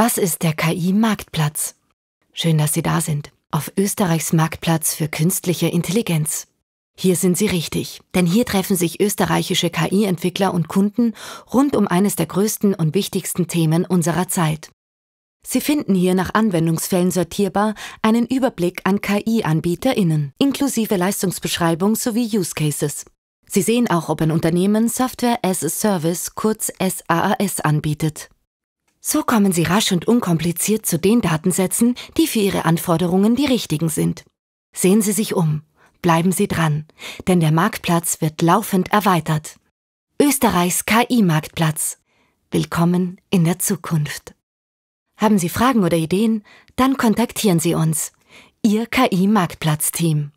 Was ist der KI-Marktplatz? Schön, dass Sie da sind. Auf Österreichs Marktplatz für künstliche Intelligenz. Hier sind Sie richtig, denn hier treffen sich österreichische KI-Entwickler und Kunden rund um eines der größten und wichtigsten Themen unserer Zeit. Sie finden hier nach Anwendungsfällen sortierbar einen Überblick an KI-AnbieterInnen, inklusive Leistungsbeschreibung sowie Use Cases. Sie sehen auch, ob ein Unternehmen Software as a Service, kurz SaaS, anbietet. So kommen Sie rasch und unkompliziert zu den Datensätzen, die für Ihre Anforderungen die richtigen sind. Sehen Sie sich um, bleiben Sie dran, denn der Marktplatz wird laufend erweitert. Österreichs KI-Marktplatz. Willkommen in der Zukunft. Haben Sie Fragen oder Ideen? Dann kontaktieren Sie uns. Ihr KI-Marktplatz-Team.